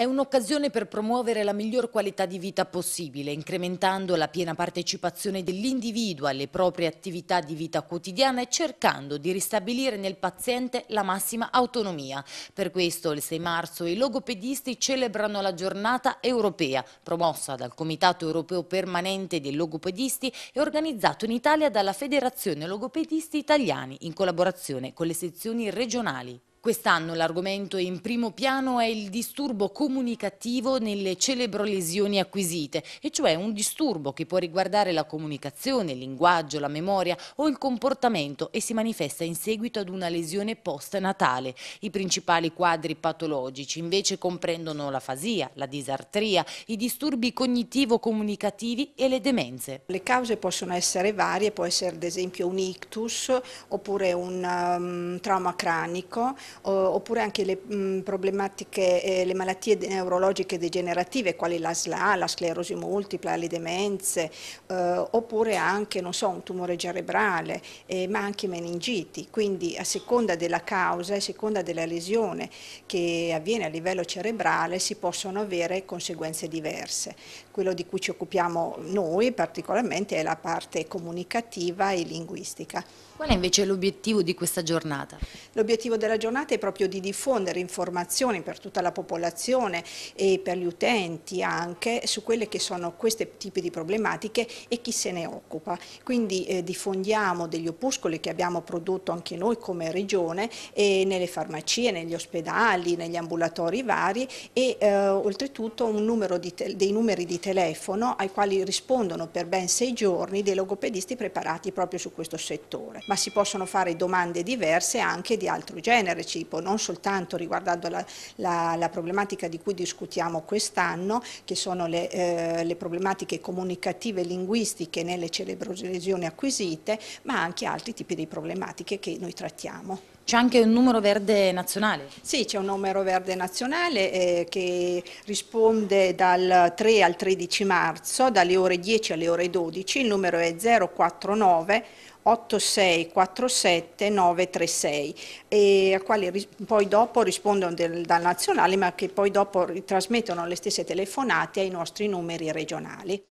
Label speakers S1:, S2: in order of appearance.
S1: È un'occasione per promuovere la miglior qualità di vita possibile, incrementando la piena partecipazione dell'individuo alle proprie attività di vita quotidiana e cercando di ristabilire nel paziente la massima autonomia. Per questo il 6 marzo i logopedisti celebrano la giornata europea, promossa dal Comitato Europeo Permanente dei Logopedisti e organizzato in Italia dalla Federazione Logopedisti Italiani in collaborazione con le sezioni regionali. Quest'anno l'argomento in primo piano è il disturbo comunicativo nelle celebrolesioni acquisite, e cioè un disturbo che può riguardare la comunicazione, il linguaggio, la memoria o il comportamento e si manifesta in seguito ad una lesione post-natale. I principali quadri patologici invece comprendono la fasia, la disartria, i disturbi cognitivo-comunicativi e
S2: le demenze. Le cause possono essere varie, può essere ad esempio un ictus oppure un um, trauma cranico, oppure anche le mm, problematiche, eh, le malattie neurologiche degenerative quali la SLA, la sclerosi multipla, le demenze, eh, oppure anche so, un tumore cerebrale, eh, ma anche meningiti. Quindi a seconda della causa, a seconda della lesione che avviene a livello cerebrale si possono avere conseguenze diverse. Quello di cui ci occupiamo noi particolarmente è la parte comunicativa e linguistica. Qual è invece l'obiettivo di questa giornata? L'obiettivo della giornata chiamata è proprio di diffondere informazioni per tutta la popolazione e per gli utenti anche su quelle che sono questi tipi di problematiche e chi se ne occupa. Quindi eh, diffondiamo degli opuscoli che abbiamo prodotto anche noi come regione eh, nelle farmacie, negli ospedali, negli ambulatori vari e eh, oltretutto dei numeri di telefono ai quali rispondono per ben sei giorni dei logopedisti preparati proprio su questo settore. Ma si possono fare domande diverse anche di altro genere, anticipo, non soltanto riguardando la, la, la problematica di cui discutiamo quest'anno, che sono le, eh, le, problematiche comunicative e linguistiche nelle cerebrolesioni acquisite, ma anche altri tipi di problematiche che noi trattiamo. C'è anche un numero verde nazionale? Sì, c'è un numero verde nazionale eh, che risponde dal 3 al 13 marzo, dalle ore 10 alle ore 12, il numero è 049 8647 936 e a quali poi dopo rispondono del, dal nazionale ma che poi dopo trasmettono le stesse telefonate ai nostri numeri regionali.